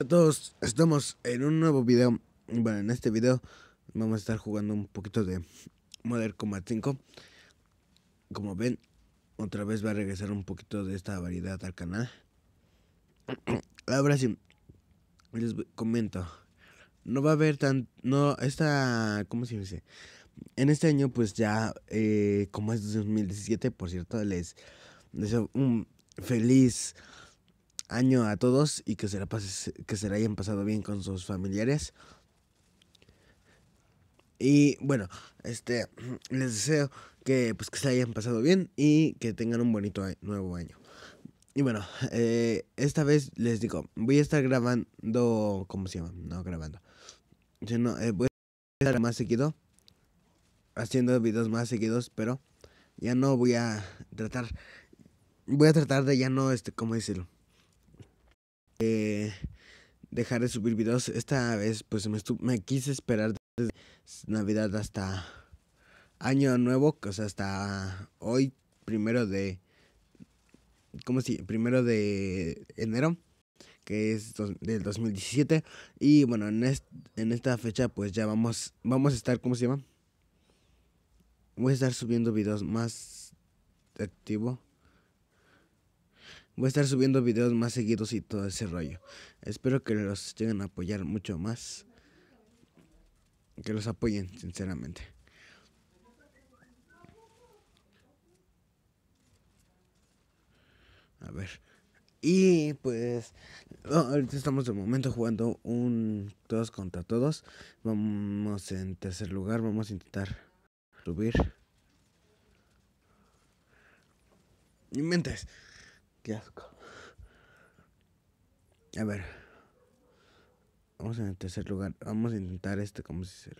a todos, estamos en un nuevo video. Bueno, en este video vamos a estar jugando un poquito de Modern Combat 5. Como ven, otra vez va a regresar un poquito de esta variedad al canal. Ahora sí, les comento. No va a haber tan... No, esta... ¿Cómo se dice? En este año, pues ya, eh, como es 2017, por cierto, les deseo un feliz año a todos y que se, la pases, que se hayan pasado bien con sus familiares. Y bueno, este les deseo que pues que se hayan pasado bien y que tengan un bonito nuevo año. Y bueno, eh, esta vez les digo, voy a estar grabando, ¿cómo se llama? No grabando. Sino, eh, voy a estar más seguido, haciendo videos más seguidos, pero ya no voy a tratar, voy a tratar de ya no, este, ¿cómo decirlo? dejar de subir videos. Esta vez pues me, quise esperar desde Navidad hasta Año Nuevo, o sea, hasta hoy, primero de... ¿Cómo si? Primero de enero, que es del 2017. Y bueno, en, en esta fecha pues ya vamos, vamos a estar, ¿cómo se llama? Voy a estar subiendo videos más activo. Voy a estar subiendo videos más seguidos y todo ese rollo. Espero que los lleguen a apoyar mucho más. Que los apoyen, sinceramente. A ver. Y pues, ahorita estamos de momento jugando un todos contra todos. Vamos en tercer lugar, vamos a intentar subir. mentes Qué asco. A ver. Vamos en el tercer lugar. Vamos a intentar este como si se...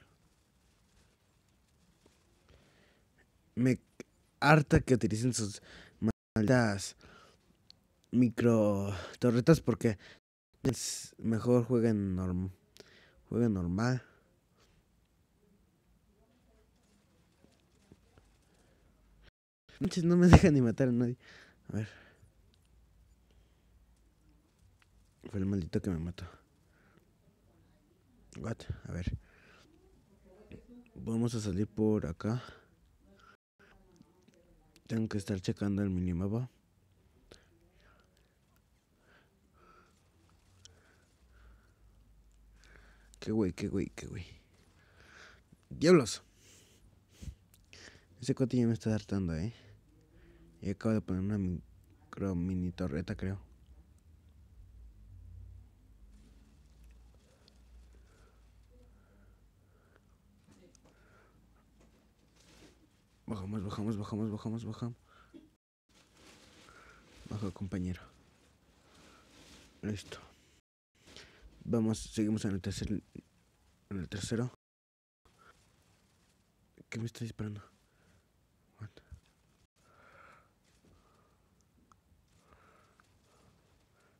Me harta que utilicen sus malditas micro torretas porque es mejor jueguen norm jueguen normal. No me dejan ni matar a nadie. A ver. Fue el maldito que me mató. What? A ver. Vamos a salir por acá. Tengo que estar checando el minimapa. Qué güey, qué güey, qué güey. ¡Diablos! Ese cotillo me está hartando, eh. Y acabo de poner una micro mini torreta, creo. Bajamos, bajamos, bajamos, bajamos, bajamos. Baja, compañero. Listo. Vamos, seguimos en el tercer. En el tercero. ¿Qué me está disparando? What?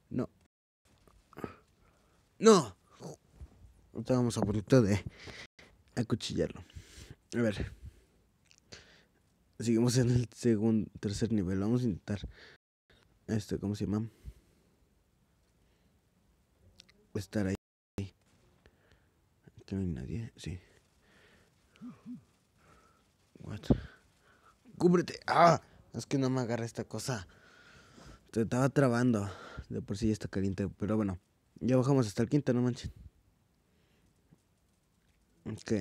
No. No. Estábamos a punto de eh, acuchillarlo. A ver. Seguimos en el segundo, tercer nivel. Vamos a intentar. Este, ¿cómo se llama? Estar ahí. Aquí no hay nadie. Sí. What? ¡Cúbrete! ¡Ah! Es que no me agarra esta cosa. Te estaba trabando. De por sí ya está caliente. Pero bueno. Ya bajamos hasta el quinto, no manchen. Ok.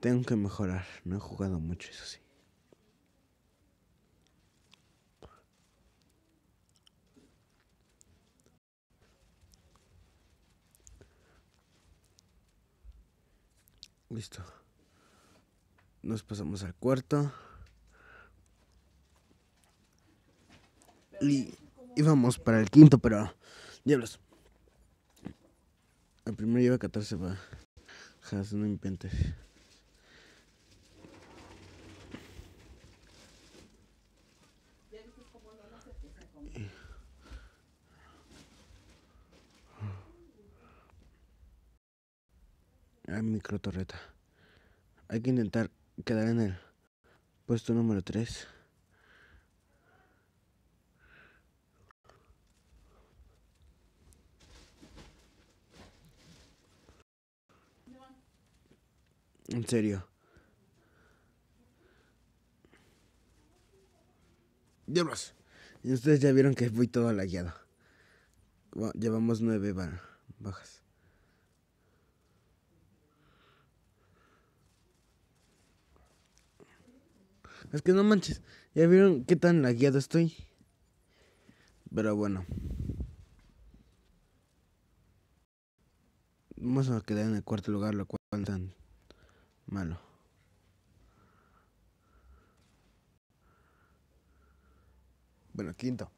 Tengo que mejorar. No he jugado mucho, eso sí. Listo. Nos pasamos al cuarto. Y, vamos para el quinto, pero... Diablos. El primero iba a 14 va. Jas, no inventes. Yeah. Micro microtorreta. Hay que intentar quedar en el puesto número 3. En serio. ¡Diablos! ustedes ya vieron que fui todo la Bueno, llevamos nueve bajas. Es que no manches. Ya vieron qué tan lagueado estoy. Pero bueno. Vamos a quedar en el cuarto lugar, lo cual tan malo. Bueno, quinto.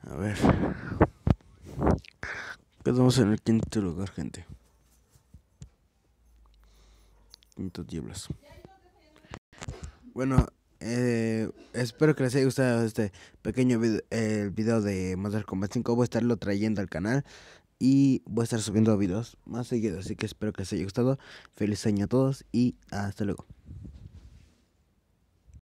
A ver. Quedamos pues en el quinto lugar, gente diablos Bueno, eh, espero que les haya gustado este pequeño video, el video de Mortal Combat 5. Voy a estarlo trayendo al canal y voy a estar subiendo videos más seguido Así que espero que les haya gustado. Feliz año a todos y hasta luego.